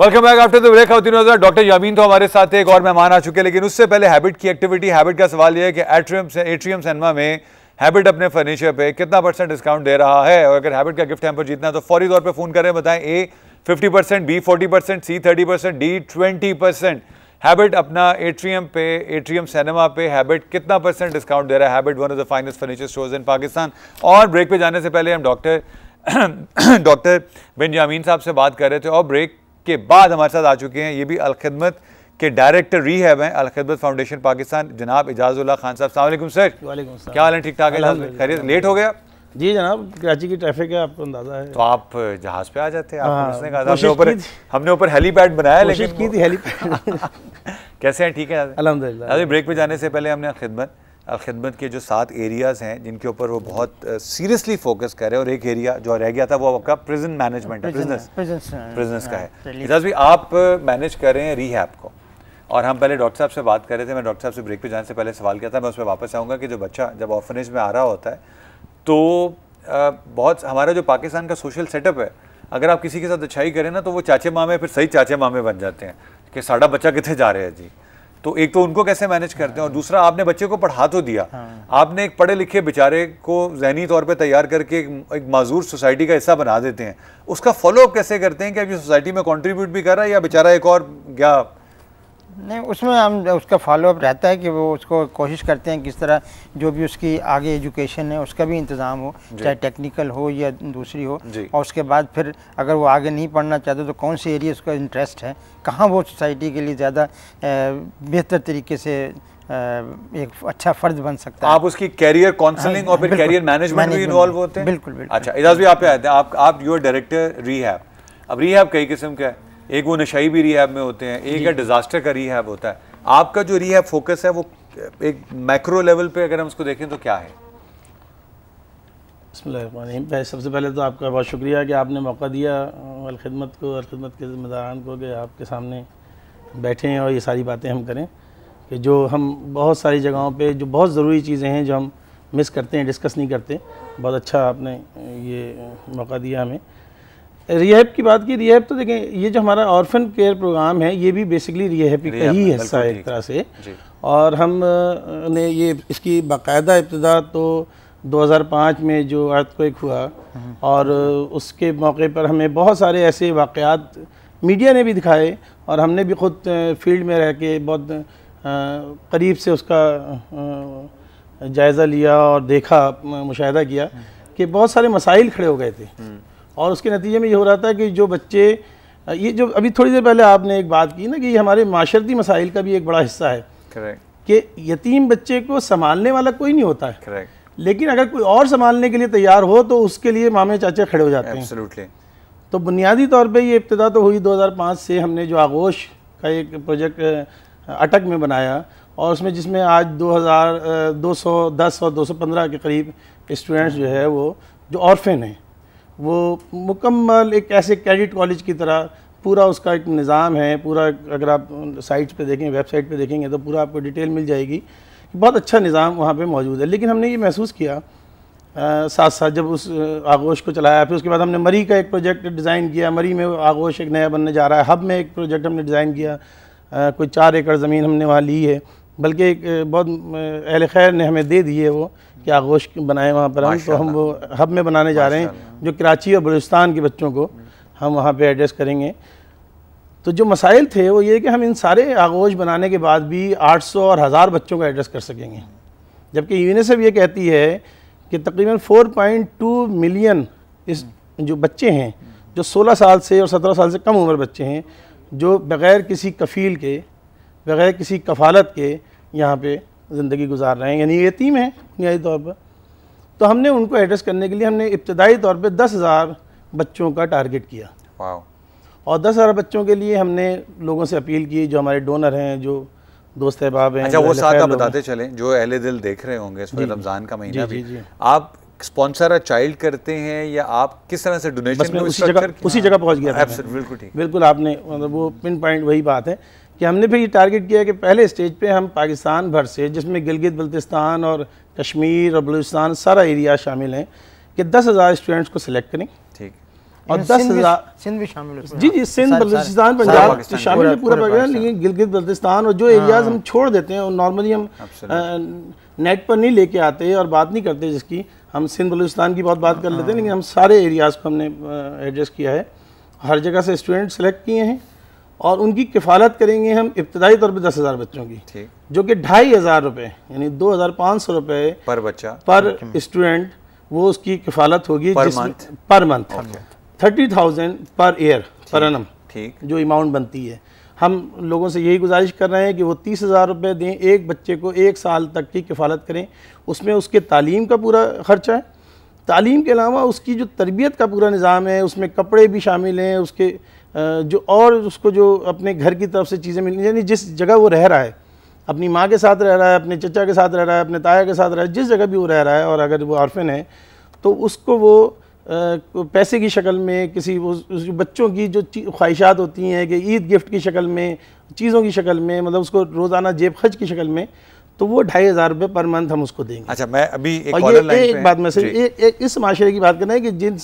Welcome back after the break आउट नजर doctor Yameen तो हमारे साथ एक और मेहमान आ चुके हैं लेकिन उससे पहले हैबिट की एक्टिविटी हैबिट का सवाल यह है कि एट्रियम से एट्रियम सिनेमा में हैबिट अपने फर्नीचर पे कितना परसेंट डिस्काउंट दे रहा है और अगर हैबिट का गिफ्ट हैम्पर जीतना है तो फौरी तौर पर फोन करें बताएं A fifty percent B forty percent C thirty percent D twenty percent Habitt अपना एट्रियम पे एट्रियम सिनेमा पे हैबिट कितना परसेंट डिस्काउंट दे रहा है Habitt one of the finest furniture stores in Pakistan और ब्रेक पे जाने से पहले हम डॉक्टर डॉक्टर जामीन साहब से बात कर रहे थे और ब्रेक के बाद हमारे साथ आ चुके हैं ये भी अलखदमत के डायरेक्टर री है अलखदमत फाउंडेशन पाकिस्तान जनाब एजाजुल्ला खान साहब सलामकुम सर क्या हाल है ठीक ठाक है लेट हो गया जी जनाब कराची की ट्रैफिक है आपको अंदाजा है तो आप जहाज पे आ जाते हैं आपने हाँ, हमने ऊपर हमने ऊपर हेलीपैड बनाया लेकिन की थी हेलीपैड कैसे हैं ठीक है अलहमदिल्ला अभी ब्रेक पे जाने से पहले हमने खिदमत खिदमत के जो सात एरियाज़ हैं जिनके ऊपर वो बहुत सीरियसली फोकस कर रहे हैं और एक एरिया जो रह गया था वो आपका प्रिजन मैनेजमेंट है बिजनेस बिजनेस का हाँ, है भी आप मैनेज कर रहे हैं रीहैप को और हम पहले डॉक्टर साहब से बात कर रहे थे मैं डॉक्टर साहब से ब्रेक पे जाने से पहले सवाल किया था मैं उस पर वापस आऊँगा कि जो बच्चा जब ऑफनेज में आ रहा होता है तो बहुत हमारा जो पाकिस्तान का सोशल सेटअप है अगर आप किसी के साथ अच्छाई करें ना तो वो चाचे मामे फिर सही चाचे मामे बन जाते हैं कि साढ़ा बच्चा कितने जा रहे हैं जी तो एक तो उनको कैसे मैनेज करते हैं और दूसरा आपने बच्चे को पढ़ा तो दिया हाँ। आपने एक पढ़े लिखे बेचारे को जहनी तौर पे तैयार करके एक, एक माजूर सोसाइटी का हिस्सा बना देते हैं उसका फॉलोअप कैसे करते हैं कि अभी सोसाइटी में कंट्रीब्यूट भी कर रहा है या बेचारा एक और क्या नहीं उसमें हम उसका फॉलोअप रहता है कि वो उसको कोशिश करते हैं किस तरह जो भी उसकी आगे एजुकेशन है उसका भी इंतज़ाम हो चाहे टेक्निकल हो या दूसरी हो और उसके बाद फिर अगर वो आगे नहीं पढ़ना चाहते तो कौन से एरिया उसका इंटरेस्ट है कहाँ वो सोसाइटी के लिए ज़्यादा बेहतर तरीके से एक अच्छा फर्ज बन सकता है आप उसकी कैरियर काउंसलिंग हाँ, और फिर कैरियर मैनेजमेंट भी इन्वॉल्व होते हैं बिल्कुल बिल्कुल अच्छा इजाज भी आप पे आते हैं आप आप यूर डायरेक्टर रीहैब अब रीहैब कई किस्म का है एक वो नशाई भी रिहैब में होते हैं एक है डिज़ास्टर का रिहैब होता है आपका जो रिहैब फोकस है वो एक मैक्रो लेवल पे अगर हम उसको देखें तो क्या है बसमीम सबसे पहले तो आपका बहुत शुक्रिया कि आपने मौका दिया और खिदमत को और खिदमत के ज़िम्मेदारान को कि आपके सामने बैठें और ये सारी बातें हम करें कि जो हम बहुत सारी जगहों पे जो बहुत ज़रूरी चीज़ें हैं जो हम मिस करते हैं डिस्कस नहीं करते बहुत अच्छा आपने ये मौका दिया हमें रिहेप की बात की रिहेप तो देखें ये जो हमारा ऑर्फन केयर प्रोग्राम है ये भी बेसिकली रिहेप का ही हिस्सा है एक तरह से और हम ने ये इसकी बाकायदा इब्तदा तो 2005 में जो अर्थ को एक हुआ हम्म। और उसके मौके पर हमें बहुत सारे ऐसे वाक़ात मीडिया ने भी दिखाए और हमने भी ख़ुद फील्ड में रह के बहुत करीब से उसका जायज़ा लिया और देखा मुशाह किया हम्म। कि बहुत सारे मसाइल खड़े हो गए थे हम्म। और उसके नतीजे में ये हो रहा था कि जो बच्चे ये जो अभी थोड़ी देर पहले आपने एक बात की ना कि ये हमारे माशरती मसाइल का भी एक बड़ा हिस्सा है कि यतीम बच्चे को संभालने वाला कोई नहीं होता है लेकिन अगर कोई और संभालने के लिए तैयार हो तो उसके लिए मामे चाचे खड़े हो जाते Absolutely. हैं तो बुनियादी तौर पे ये इब्तदा तो हुई 2005 से हमने जो आगोश का एक प्रोजेक्ट अटक में बनाया और उसमें जिसमें आज 2000 210 और 215 के करीब स्टूडेंट्स जो है वो जो ऑर्फेन हैं वो मुकम्मल एक ऐसे कैडिट कॉलेज की तरह पूरा उसका एक निज़ाम है पूरा अगर आप साइट्स पे देखें वेबसाइट पे देखेंगे तो पूरा आपको डिटेल मिल जाएगी कि बहुत अच्छा निज़ाम वहाँ पे मौजूद है लेकिन हमने ये महसूस किया आ, साथ साथ जब उस आगोश को चलाया फिर उसके बाद हमने मरी का एक प्रोजेक्ट डिज़ाइन किया मरी में आगोश एक नया बनने जा रहा है हब में एक प्रोजेक्ट हमने डिज़ाइन किया कोई चार एकड़ ज़मीन हमने वहाँ ली है बल्कि एक बहुत अहल खैर ने हमें दे दिए वो कि आगोश बनाए वहाँ पर हम तो हम वो हब में बनाने जा रहे हैं जो कराची और बलूचिस्तान के बच्चों को हम वहाँ पर एड्रेस करेंगे तो जो मसाइल थे वो ये कि हम इन सारे आगोश बनाने के बाद भी 800 और हज़ार बच्चों का एड्रेस कर सकेंगे जबकि यूनिसेफ ये कहती है कि तकरीबन 4.2 मिलियन इस जो बच्चे हैं जो 16 साल से और 17 साल से कम उम्र बच्चे हैं जो बग़ैर किसी कफ़ील के बग़ैर किसी कफ़ालत के यहाँ पे ज़िंदगी गुजार रहे हैं यानी यतीम हैं बुनियादी तौर पर तो हमने उनको एड्रेस करने के लिए हमने इब्तदाई तौर पर दस हज़ार बच्चों का टारगेट किया और दस हज़ार बच्चों के लिए हमने लोगों से अपील की जो हमारे डोनर हैं जो दोस्त अहबाब हैं अच्छा वो साथ आप बताते चले जो अहले दिल देख रहे होंगे इस रमज़ान का महीना भी आप स्पॉन्सर चाइल्ड करते हैं या आप किस तरह से डोनेशन में उसी जगह उसी जगह पहुंच गया बिल्कुल ठीक बिल्कुल आपने मतलब वो पिन पॉइंट वही बात है कि हमने फिर ये टारगेट किया कि पहले स्टेज पे हम पाकिस्तान भर से जिसमें गिलगित बल्तिस्तान और कश्मीर और बलूचिस्तान सारा एरिया शामिल हैं कि दस हज़ार स्टूडेंट्स को सिलेक्ट करें ठीक और दस हज़ार सिंध भी शामिल जी जी सिंध बलूचिस्तान पंजाब शामिल है पूरा पाकिस्तान लेकिन गिलगित बल्तिस्तान और जो एरियाज हाँ। हम छोड़ देते हैं नॉर्मली हम नेट पर नहीं लेके आते और बात नहीं करते जिसकी हम सिंध बलूचिस्तान की बहुत बात कर लेते हैं हाँ। लेकिन हम सारे एरियाज़ को हमने एडजस्ट किया है हर जगह से स्टूडेंट सेलेक्ट किए हैं और उनकी किफ़ालत करेंगे हम इब्तदाई तौर पर दस हज़ार बच्चों की जो कि ढाई हज़ार रुपये यानी दो हज़ार पाँच सौ रुपये पर बच्चा पर स्टूडेंट वो उसकी किफ़ालत होगी पर मंथ पर मंथ थर्टी थाउजेंड पर ईयर पर एनम ठीक जो अमाउंट बनती है हम लोगों से यही गुजारिश कर रहे हैं कि वो तीस हज़ार रुपये दें एक बच्चे को एक साल तक की किफ़ालत करें उसमें उसके तालीम का पूरा ख़र्चा है तालीम के अलावा उसकी जो तरबियत का पूरा निज़ाम है उसमें कपड़े भी शामिल हैं उसके जो और उसको जो अपने घर की तरफ से चीज़ें मिली यानी जिस जगह वो रह रहा है अपनी माँ के साथ रह रहा है अपने चचा के साथ रह रहा है अपने ताया के साथ रह रहा है जिस जगह भी वो रह रहा है और अगर वो आर्फिन है तो उसको वो पैसे की शक्ल में किसी वो बच्चों की जो ख्वाहिशात होती हैं कि ईद गिफ्ट की शक्ल में चीज़ों की शक्ल में मतलब उसको रोज़ाना जेब खर्च की शक्ल में तो वो ढाई हज़ार रुपए पर मंथ हम उसको देंगे अच्छा मैं अभी एक और ये, ये एक बात में सिर्फ ए, ए, इस माशरे की बात करना है कि जिन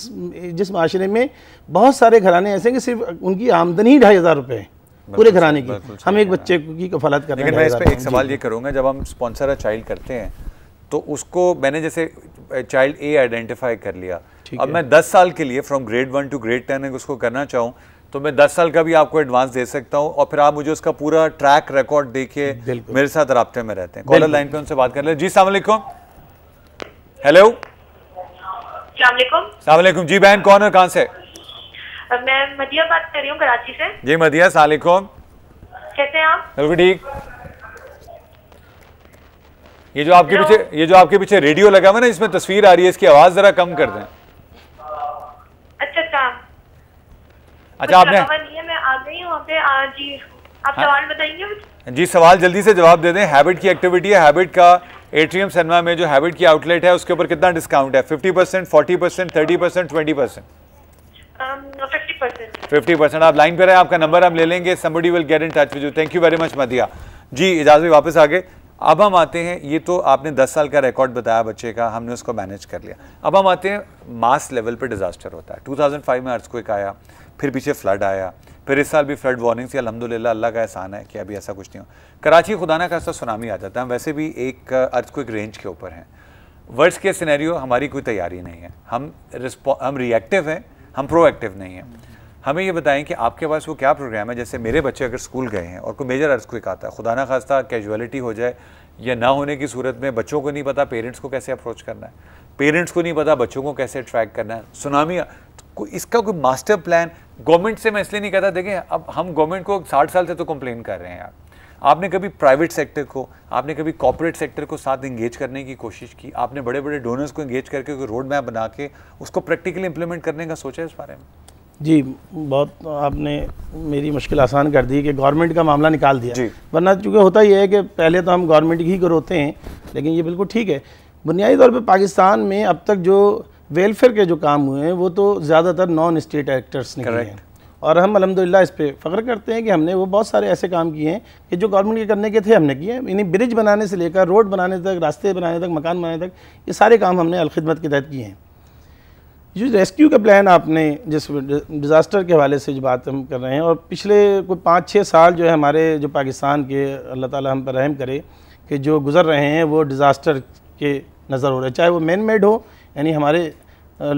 जिस माशरे में बहुत सारे घराने ऐसे हैं कि सिर्फ उनकी आमदनी ही ढाई हज़ार रुपए है पूरे घराने की हम एक बच्चे की कफालत कर लेकिन मैं इस पर एक सवाल ये करूँगा जब हम स्पॉन्सर चाइल्ड करते हैं तो उसको मैंने जैसे चाइल्ड ए आइडेंटिफाई कर लिया अब मैं दस साल के लिए from grade one to grade ten उसको करना चाहूँ तो मैं दस साल का भी आपको एडवांस दे सकता हूँ और फिर आप मुझे उसका पूरा ट्रैक रिकॉर्ड देखिए मेरे साथ रबते में रहते हैं कॉलर लाइन पे उनसे बात कर ले जी सलामकुम हेलो सलामकुम जी बहन कौन है कहाँ से मैं मदिया बात कर रही हूँ कराची से जी मदिया कैसे हैं आप ठीक ये जो आपके पीछे ये जो आपके पीछे रेडियो लगा हुआ ना इसमें तस्वीर आ रही है इसकी आवाज़ ज़रा कम कर दें अच्छा आपने मैं आ गई हूँ जी आप सवाल हाँ। बताएंगे जी सवाल जल्दी से जवाब दे दें हैबिट की एक्टिविटी है हैबिट का एट्रियम सिनेमा में जो हैबिट की आउटलेट है उसके ऊपर कितना डिस्काउंट है 50 percent forty percent thirty percent twenty percent fifty percent आप लाइन पर हैं आपका नंबर हम ले लेंगे somebody will get in touch with you thank you very much Madiha ji इजाज़त वापस आगे अब हम आते हैं ये तो आपने 10 साल का रिकॉर्ड बताया बच्चे का हमने उसको मैनेज कर लिया अब हम आते हैं मास लेवल पर डिज़ास्टर होता है 2005 में अर्थक्विक आया फिर पीछे फ्लड आया फिर इस साल भी फ्लड वार्निंग थी अलहमदिल्ला अल्लाह का एहसान है कि अभी ऐसा कुछ नहीं हो कराची खुदा ना खासा सुनामी आ जाता है वैसे भी एक अर्थक्विक uh, रेंज के ऊपर हैं वर्ष के सीनैरियो हमारी कोई तैयारी नहीं है हम हम रिएक्टिव हैं हम प्रोएक्टिव नहीं हैं हमें ये बताएं कि आपके पास वो क्या प्रोग्राम है जैसे मेरे बच्चे अगर स्कूल गए हैं और कोई मेजर अर्ज कोई आता है खुदा ना खास्ता कैजुअलिटी हो जाए या ना होने की सूरत में बच्चों को नहीं पता पेरेंट्स को कैसे अप्रोच करना है पेरेंट्स को नहीं पता बच्चों को कैसे अट्रैक्ट करना है सुनामी को, तो इसका कोई मास्टर प्लान गवर्नमेंट से मैं इसलिए नहीं कहता देखें अब हम गवर्नमेंट को साठ साल से तो कंप्लेन कर रहे हैं यार आपने कभी प्राइवेट सेक्टर को आपने कभी कॉपोरेट सेक्टर को साथ इंगेज करने की कोशिश की आपने बड़े बड़े डोनर्स को इंगेज करके कोई रोड मैप बना के उसको प्रैक्टिकली इंप्लीमेंट करने का सोचा है इस बारे में जी बहुत आपने मेरी मुश्किल आसान कर दी कि गवर्नमेंट का मामला निकाल दिया वरना चूँकि होता ही है कि पहले तो हम गवर्नमेंट ही को रोते हैं लेकिन ये बिल्कुल ठीक है बुनियादी तौर पर पाकिस्तान में अब तक जो वेलफेयर के जो काम हुए हैं वो तो ज़्यादातर नॉन स्टेट एक्टर्स ने किए हैं और हम अलहमदिल्ला इस पर फ़ख्र करते हैं कि हमने वो बहुत सारे ऐसे काम किए हैं कि जो गवर्नमेंट के करने के थे हमने किए यानी ब्रिज बनाने से लेकर रोड बनाने तक रास्ते बनाने तक मकान बनाने तक ये सारे काम हमने अलखदमत के तहत किए हैं जो रेस्क्यू का प्लान आपने जिस डिज़ास्टर के हवाले से जो बात हम कर रहे हैं और पिछले कोई पाँच छः साल जो है हमारे जो पाकिस्तान के अल्लाह ताला हम पर रहम करे कि जो गुज़र रहे हैं वो डिज़ास्टर के नज़र हो रहे हैं चाहे वो मैन मेड हो यानी हमारे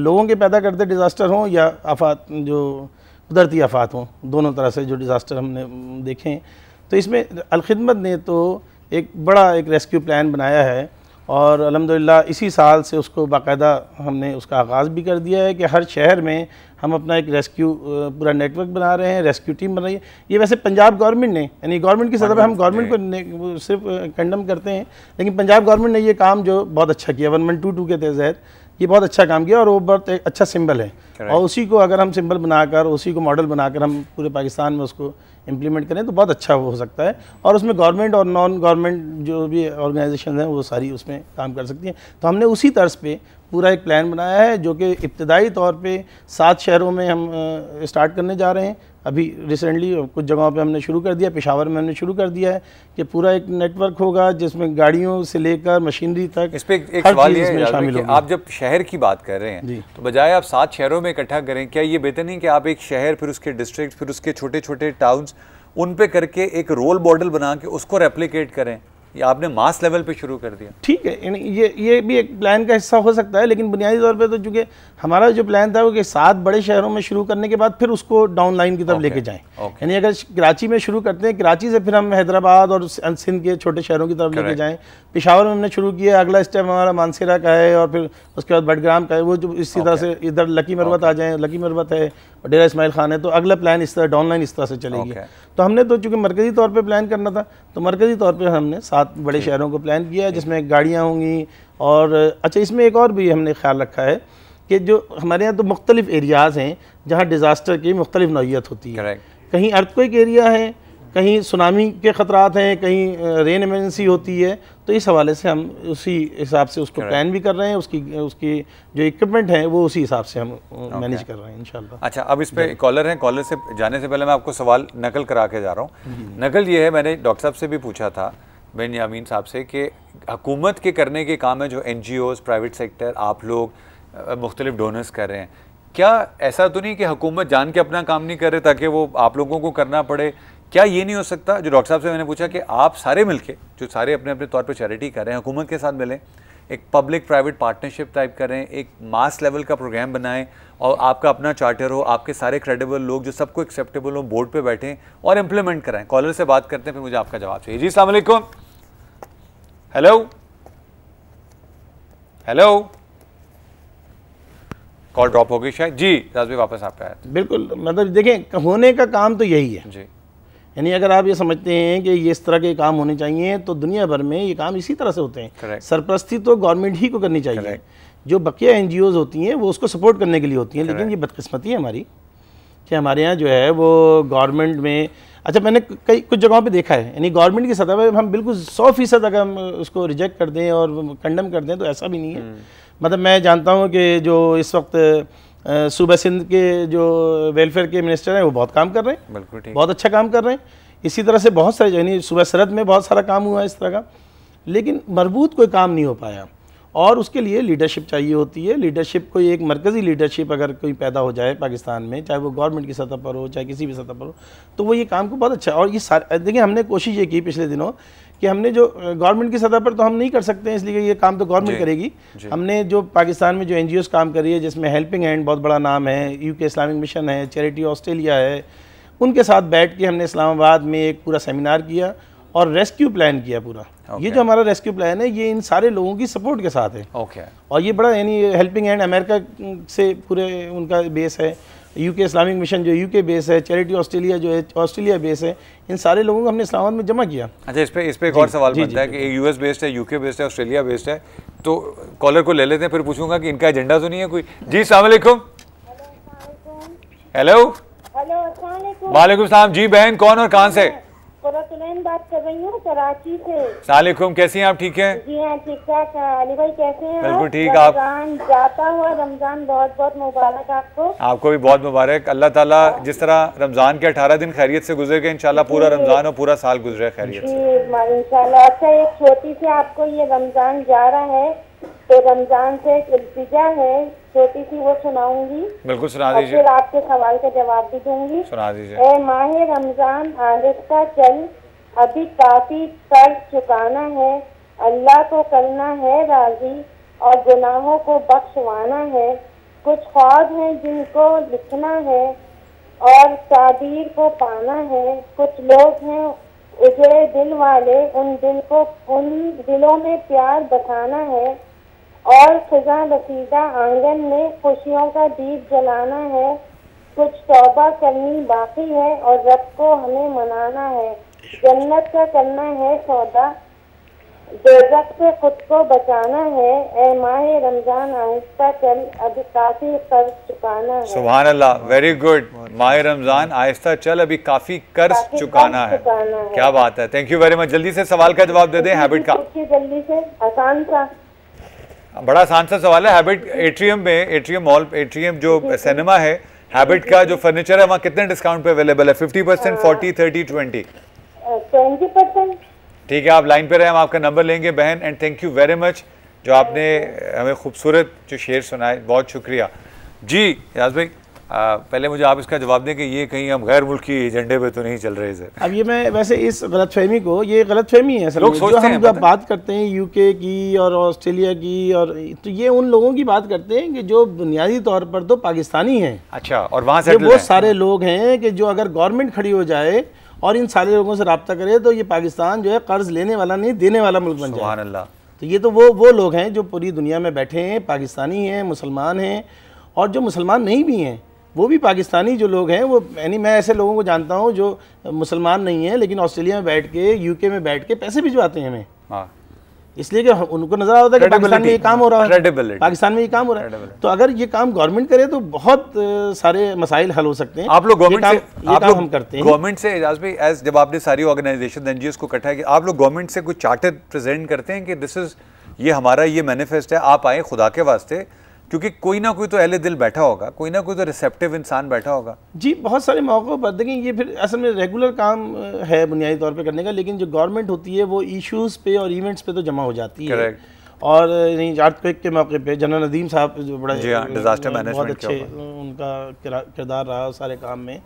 लोगों के पैदा करते डिज़ास्टर हों या आफात जो कुदरती आफात हों दोनों तरह से जो डिज़ास्टर हमने हैं तो इसमें अलखदमत ने तो एक बड़ा एक रेस्क्यू प्लान बनाया है और अलहमदिल्ला इसी साल से उसको बाकायदा हमने उसका आगाज़ भी कर दिया है कि हर शहर में हम अपना एक रेस्क्यू पूरा नेटवर्क बना रहे हैं रेस्क्यू टीम बना रही है ये वैसे पंजाब गवर्नमेंट ने यानी गवर्नमेंट की सतह पर हम गवर्नमेंट को सिर्फ कंडम करते हैं लेकिन पंजाब गवर्नमेंट ने ये काम जो बहुत अच्छा किया वन वन टू टू के तहत ये बहुत अच्छा काम किया और वो बहुत एक अच्छा सिंबल है Correct. और उसी को अगर हम सिंबल बनाकर उसी को मॉडल बनाकर हम पूरे पाकिस्तान में उसको इम्प्लीमेंट करें तो बहुत अच्छा हो सकता है और उसमें गवर्नमेंट और नॉन गवर्नमेंट जो भी ऑर्गेनाइजेशन हैं वो सारी उसमें काम कर सकती हैं तो हमने उसी तर्ज पर पूरा एक प्लान बनाया है जो कि इब्तदाई तौर पर सात शहरों में हम स्टार्ट करने जा रहे हैं अभी रिसेंटली कुछ जगहों पे हमने शुरू कर दिया पिशावर में हमने शुरू कर दिया है कि पूरा एक नेटवर्क होगा जिसमें गाड़ियों से लेकर मशीनरी तक इस पे एक सवाल ये इसमें शामिल होगा आप जब शहर की बात कर रहे हैं तो बजाय आप सात शहरों में इकट्ठा करें क्या ये बेहतर नहीं कि आप एक शहर फिर उसके डिस्ट्रिक्ट फिर उसके छोटे छोटे टाउन्स उन पर करके एक रोल मॉडल बना के उसको रेप्लीकेट करें ये आपने मास लेवल पे शुरू कर दिया ठीक है ये ये भी एक प्लान का हिस्सा हो सकता है लेकिन बुनियादी तौर पे तो चूंकि हमारा जो प्लान था वो कि सात बड़े शहरों में शुरू करने के बाद फिर उसको डाउन लाइन की तरफ लेके जाएं यानी अगर कराची में शुरू करते हैं कराची से फिर हम हैदराबाद और सिंध के छोटे शहरों की तरफ लेके जाएं पिशावर में हमने शुरू किया अगला स्टेप हमारा मानसेरा का है और फिर उसके बाद बडग्राम का है वो जो इसी तरह से इधर लकी मरबत आ जाए लकी मरबत है डेरा इसमाइल खान है तो अगला प्लान इस तरह डाउनलाइन इस तरह से चलेगी तो हमने तो चूँकि मरकजी तौर पर प्लान करना था तो मरकजी तौर पर हमने सात बड़े शहरों को प्लान किया जिसमें गाड़ियाँ होंगी और अच्छा इसमें एक और भी हमने ख्याल रखा है कि जो हमारे यहाँ तो मुख्तलिफ़ एरियाज़ हैं जहाँ डिज़ास्टर की मुख्तलिफ नौीयत होती है कहीं अर्थ अर्थक्वेक एरिया है कहीं सुनामी के ख़तरात हैं कहीं रेन एमरजेंसी होती है तो इस हवाले से हम उसी हिसाब से उसको प्लान भी कर रहे हैं उसकी उसकी जो इक्विपमेंट है वो उसी हिसाब से हम मैनेज कर रहे हैं इंशाल्लाह अच्छा अब इस पर कॉलर हैं कॉलर से जाने से पहले मैं आपको सवाल नकल करा के जा रहा हूँ हम्म, हम्म। नकल ये है मैंने डॉक्टर साहब से भी पूछा था बेन यामीन साहब से कि हुकूमत के करने के काम है जो एन प्राइवेट सेक्टर आप लोग मुख्तलिफ डोनर्स कर रहे हैं क्या ऐसा तो नहीं कि हुकूमत जान के अपना काम नहीं कर रहे ताकि वो आप लोगों को करना पड़े क्या ये नहीं हो सकता जो डॉक्टर साहब से मैंने पूछा कि आप सारे मिलके जो सारे अपने अपने तौर पर चैरिटी कर रहे हैं हुकूमत के साथ मिलें एक पब्लिक प्राइवेट पार्टनरशिप टाइप करें एक मास लेवल का प्रोग्राम बनाएं और आपका अपना चार्टर हो आपके सारे क्रेडिबल लोग जो सबको एक्सेप्टेबल हो बोर्ड पे बैठें और इम्प्लीमेंट कराएं कॉलर से बात करते हैं फिर मुझे आपका जवाब चाहिए जी सलाम हेलो हेलो कॉल ड्रॉप हो गई शायद जी राजवी वापस आपका आया बिल्कुल मतलब देखें होने का काम तो यही है जी यानी अगर आप ये समझते हैं कि ये इस तरह के काम होने चाहिए तो दुनिया भर में ये काम इसी तरह से होते हैं सरप्रस्ती तो गवर्नमेंट ही को करनी चाहिए Correct. जो बकिया एन होती हैं वो उसको सपोर्ट करने के लिए होती हैं लेकिन ये बदकस्मती है हमारी कि हमारे यहाँ जो है वो गवर्नमेंट में अच्छा मैंने कई कुछ जगहों पे देखा है यानी गवर्नमेंट की सतह पर हम बिल्कुल सौ फीसद अगर हम उसको रिजेक्ट कर दें और कंडम कर दें तो ऐसा भी नहीं है हम्म। मतलब मैं जानता हूँ कि जो इस वक्त सूबे सिंध के जो वेलफेयर के मिनिस्टर हैं वो बहुत काम कर रहे हैं बिल्कुल ठीक बहुत अच्छा काम कर रहे हैं इसी तरह से बहुत सारे यानी सुबह सरहद में बहुत सारा काम हुआ है इस तरह का लेकिन मरबूत कोई काम नहीं हो पाया और उसके लिए लीडरशिप चाहिए होती है लीडरशिप कोई एक मरकज़ी लीडरशिप अगर कोई पैदा हो जाए पाकिस्तान में चाहे वो गवर्नमेंट की सतह पर हो चाहे किसी भी सतह पर हो तो वो ये काम को बहुत अच्छा और ये सारे देखिए हमने कोशिश ये की पिछले दिनों कि हमने जो गवर्नमेंट की सतह पर तो हम नहीं कर सकते हैं इसलिए ये काम तो गवर्नमेंट करेगी हमने जो पाकिस्तान में जो एन काम कर रही है जिसमें हेल्पिंग हैंड बहुत बड़ा नाम है यू के इस्लामिक मिशन है चैरिटी ऑस्ट्रेलिया है उनके साथ बैठ के हमने इस्लामाबाद में एक पूरा सेमिनार किया और रेस्क्यू प्लान किया पूरा okay. ये जो हमारा रेस्क्यू प्लान है ये इन सारे लोगों की सपोर्ट के साथ है okay. और ये बड़ा यानी हेल्पिंग हैंड अमेरिका से पूरे उनका बेस है यूके इस्लामिक मिशन जो यूके बेस है चैरिटी ऑस्ट्रेलिया जो है ऑस्ट्रेलिया बेस है इन सारे लोगों को हमने इस्लामाबाद में जमा किया अच्छा इस पर इस पर एक और सवाल बनता है कि यूएस बेस्ड है यूके बेस्ड है ऑस्ट्रेलिया बेस्ड है तो कॉलर को ले लेते हैं फिर पूछूंगा कि इनका एजेंडा तो नहीं है कोई जी सलामकुम हेलो वालेकुम जी बहन कौन और कहाँ से तो बात कर रही हूँ कराची से सलाम हैं आप ठीक हैं जी हाँ ठीक ठाक अली भाई कैसे हैं बिल्कुल ठीक आप रमजान जाता हुआ रमजान बहुत बहुत मुबारक आपको आपको भी बहुत मुबारक अल्लाह ताला हाँ। जिस तरह रमजान के अठारह दिन खैरियत से गुजर गए इनशाला पूरा रमजान और पूरा साल गुजरे खैरियत इनशाला अच्छा एक छोटी सी आपको ये रमजान जा रहा है तो रमजान से एक है छोटी सी वो सुनाऊंगी बिल्कुल सुना दीजिए फिर आपके सवाल का जवाब भी दूंगी सुना दीजिए माह रमजान आदत का चल अभी काफी कर चुकाना है अल्लाह को करना है राजी और गुनाहों को बख्शवाना है कुछ ख्वाब हैं जिनको लिखना है और ताबीर को पाना है कुछ लोग हैं उजड़े दिल वाले उन दिल को उन दिलों में प्यार बसाना है और खजा बसीदा आंगन में खुशियों का दीप जलाना है कुछ तोबा करनी बाकी है और रब को हमें मनाना है जन्नत का करना है सौदा बेजक से खुद को बचाना है ए माह रमजान आहिस्ता चल अभी काफी कर्ज चुकाना है सुबह अल्लाह वेरी गुड माह रमजान आहिस्ता चल अभी काफी कर्ज चुकाना, है।, चुकाना है क्या बात है थैंक यू वेरी मच जल्दी से सवाल का जवाब दे दें हैबिट का जल्दी से आसान सा बड़ा आसान सा सवाल है हैबिट एट्रियम में एट्रियम मॉल एट्रियम जो सिनेमा है हैबिट का जो फर्नीचर है वहाँ कितने डिस्काउंट पे अवेलेबल है fifty percent forty thirty twenty twenty percent ठीक है आप लाइन पे रहे हम आपका नंबर लेंगे बहन and thank you very much जो आपने हमें खूबसूरत जो शेर सुनाए बहुत शुक्रिया जी याज भाई आ, पहले मुझे आप इसका जवाब दें कि ये कहीं हम गैर मुल्की एजेंडे पे तो नहीं चल रहे सर अब ये मैं वैसे इस गलतफहमी को ये गलतफहमी है सर लोग सोचते हम जब बात करते हैं यूके की और ऑस्ट्रेलिया की और तो ये उन लोगों की बात करते हैं कि जो बुनियादी तौर पर तो पाकिस्तानी हैं अच्छा और वहाँ से बहुत सारे लोग हैं कि जो अगर गवर्नमेंट खड़ी हो जाए और इन सारे लोगों से रबता करे तो ये पाकिस्तान जो है कर्ज लेने वाला नहीं देने वाला मुल्क बन जाए तो ये तो वो वो लोग हैं जो पूरी दुनिया में बैठे हैं पाकिस्तानी हैं मुसलमान हैं और जो मुसलमान नहीं भी हैं वो भी पाकिस्तानी जो लोग हैं वो यानी मैं ऐसे लोगों को जानता हूँ जो मुसलमान नहीं हैं लेकिन ऑस्ट्रेलिया में बैठ के यूके में बैठ के पैसे भिजवाते हैं हमें हाँ। इसलिए कि उनको नजर आ रहा है कि पाकिस्तान में ये काम हो रहा है पाकिस्तान में ये काम हो रहा है तो अगर ये काम गवर्नमेंट करे तो बहुत सारे मसाइल हल हो सकते हैं आप लोग गवर्नमेंट से आप लोग हम करते हैं गवर्नमेंट से एजाज भाई एज जब आपने सारी ऑर्गेनाइजेशन एनजीओ को इकट्ठा किया आप लोग गवर्नमेंट से कुछ चार्टर प्रेजेंट करते हैं कि दिस इज ये हमारा ये मैनिफेस्ट है आप आए खुदा के वास्ते क्योंकि कोई ना कोई तो अहले दिल बैठा होगा कोई ना कोई तो रिसेप्टिव इंसान बैठा होगा जी बहुत सारे मौक़ों पर देखें ये फिर असल में रेगुलर काम है बुनियादी तौर पर करने का लेकिन जो गवर्नमेंट होती है वो इशूज़ पे और इवेंट्स पे तो जमा हो जाती है और नहीं आर्थक्वेक के मौके पे जनरल नदीम साहब जो बड़ा जी मैनेज डिज़ास्टर मैनेजमेंट अच्छे उनका किरदार रहा सारे काम में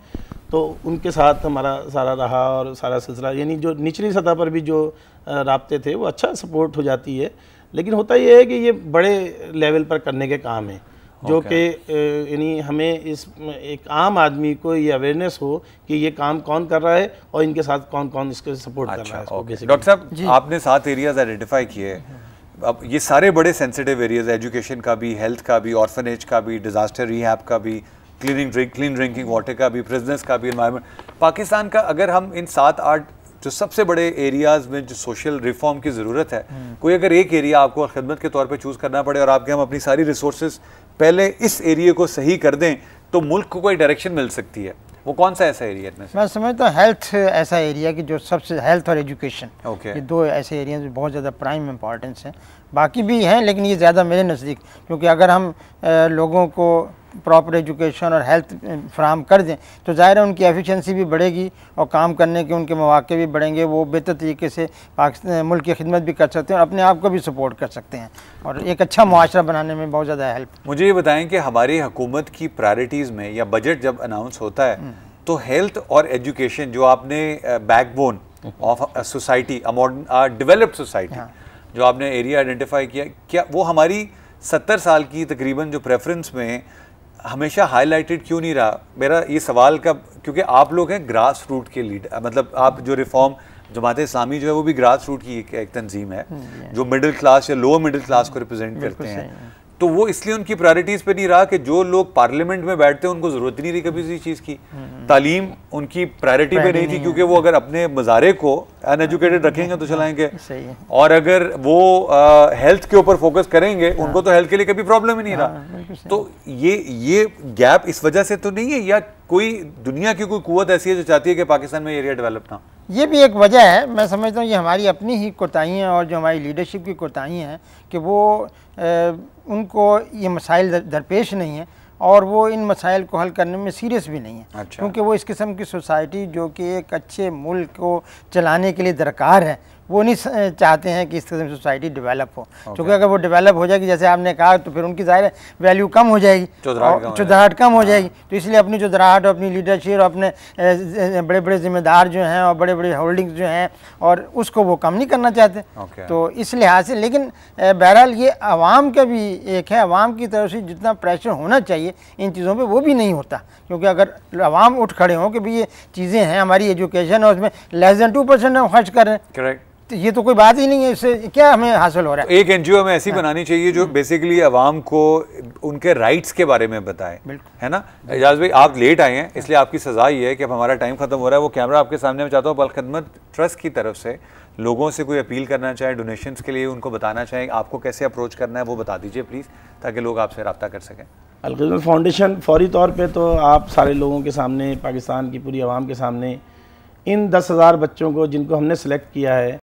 तो उनके साथ हमारा सारा रहा और सारा सिलसिला यानी जो निचली सतह पर भी जो रबते थे वो अच्छा सपोर्ट हो जाती है लेकिन होता यह है कि ये बड़े लेवल पर करने के काम हैं जो okay. कि यानी हमें इस एक आम आदमी को ये अवेयरनेस हो कि ये काम कौन कर रहा है और इनके साथ कौन कौन इसके सपोर्ट अच्छा, कर रहा है okay. डॉक्टर साहब आपने सात एरियाज आइडेंटिफाई किए अब ये सारे बड़े सेंसिटिव एरियाज एजुकेशन का भी हेल्थ का भी ऑर्फनेज का भी डिजास्टर रिहैप का भी cleaning drink clean drinking water का भी प्रिजनेस का भी इन्वायरमेंट पाकिस्तान का अगर हम इन सात आठ जो सबसे बड़े एरियाज़ में जो सोशल रिफॉर्म की ज़रूरत है कोई अगर एक एरिया आपको खिदमत के तौर पर चूज़ करना पड़े और आपके हम अपनी सारी रिसोर्स पहले इस एरिए को सही कर दें तो मुल्क को कोई डायरेक्शन मिल सकती है वो कौन सा ऐसा एरिया है मैं समझता हूँ हेल्थ ऐसा एरिया कि जो सबसे हेल्थ और एजुकेशन okay. ये दो ऐसे एरिया जो बहुत ज़्यादा प्राइम इम्पॉर्टेंस हैं बाकी भी हैं लेकिन ये ज़्यादा मेरे नज़दीक क्योंकि अगर हम लोगों को प्रॉपर एजुकेशन और हेल्थ फ्राहम कर दें तो ज़ाहिर है उनकी एफिशिएंसी भी बढ़ेगी और काम करने के उनके मौाक़े भी बढ़ेंगे वो बेहतर तरीके से पाकिस्तान मुल्क की खिदमत भी कर सकते हैं और अपने आप को भी सपोर्ट कर सकते हैं और एक अच्छा मुआरा बनाने में बहुत ज़्यादा हेल्प मुझे ये बताएँ कि हमारी हुकूमत की प्रायरिटीज़ में या बजट जब अनाउंस होता है हम्म। तो हेल्थ और एजुकेशन जो आपने backbone of society developed society जो आपने एरिया आइडेंटिफाई किया क्या वो हमारी सत्तर साल की तकरीबन जो प्रेफरेंस में हमेशा हाईलाइटेड क्यों नहीं रहा मेरा ये सवाल का क्योंकि आप लोग हैं ग्रास रूट के लीडर मतलब आप जो रिफॉर्म जमात इस्लामी जो है वो भी ग्रास रूट की एक, एक तंजीम है हम्म, जो मिडिल क्लास या लोअर मिडिल क्लास को रिप्रेजेंट करते हैं तो वो इसलिए उनकी प्रायोरिटीज पे नहीं रहा कि जो लोग पार्लियामेंट में बैठते हैं उनको जरूरत नहीं रही कभी चीज़ की हम्म। तालीम उनकी प्रायोरिटी पे नहीं थी क्योंकि वो अगर अपने मज़ारे को अनएजुकेटेड हम्म। रखेंगे तो चलाएंगे और अगर वो हेल्थ के ऊपर फोकस करेंगे हाँ। उनको तो हेल्थ के लिए कभी प्रॉब्लम ही नहीं रहा हाँ, तो ये ये गैप इस वजह से तो नहीं है या कोई दुनिया की कोई कुत ऐसी है जो चाहती है कि पाकिस्तान में एरिया डेवलप ना ये भी एक वजह है मैं समझता हूँ ये हमारी अपनी ही हैं और जो हमारी लीडरशिप की कोताही हैं कि वो ए, उनको ये मसाइल दरपेश नहीं हैं और वो इन मसाइल को हल करने में सीरियस भी नहीं है अच्छा। क्योंकि वो इस किस्म की सोसाइटी जो कि एक अच्छे मुल्क को चलाने के लिए दरकार है वो नहीं चाहते हैं कि इस तरह सोसाइटी डेवलप हो okay. अगर वो डेवलप हो जाएगी जैसे आपने कहा तो फिर उनकी ज़ाहिर वैल्यू कम हो जाएगी चौधराहट कम हो जाएगी तो इसलिए अपनी चौधराहट अपनी लीडरशिप और अपने बड़े बड़े जिम्मेदार जो हैं और बड़े बड़े होल्डिंग्स जो हैं और उसको वो कम नहीं करना चाहते okay. तो इस लिहाज से लेकिन बहरहाल ये आवाम का भी एक है आवाम की तरफ से जितना प्रेशर होना चाहिए इन चीज़ों पर वो भी नहीं होता क्योंकि अगर आवाम उठ खड़े हों कि भाई ये चीज़ें हैं हमारी एजुकेशन है उसमें लेस दैन टू परसेंट हम खर्च करें करेक्ट तो ये तो कोई बात ही नहीं है इससे क्या हमें हासिल हो रहा है एक एनजीओ हमें ऐसी हाँ। बनानी चाहिए जो बेसिकली हम्म। आवाम को उनके राइट्स के बारे में बताएं है ना एजाज भाई आप लेट आए हैं इसलिए आपकी सजा ये है कि अब हमारा टाइम खत्म हो रहा है वो कैमरा आपके सामने में चाहता हूँ बलखदमत ट्रस्ट की तरफ से लोगों से कोई अपील करना चाहे डोनेशन के लिए उनको बताना चाहें आपको कैसे अप्रोच करना है वो बता दीजिए प्लीज़ ताकि लोग आपसे रबता कर सकें अलखदमत फाउंडेशन फौरी तौर पर तो आप सारे लोगों के सामने पाकिस्तान की पूरी आवाम के सामने इन दस हज़ार बच्चों को जिनको हमने सेलेक्ट किया है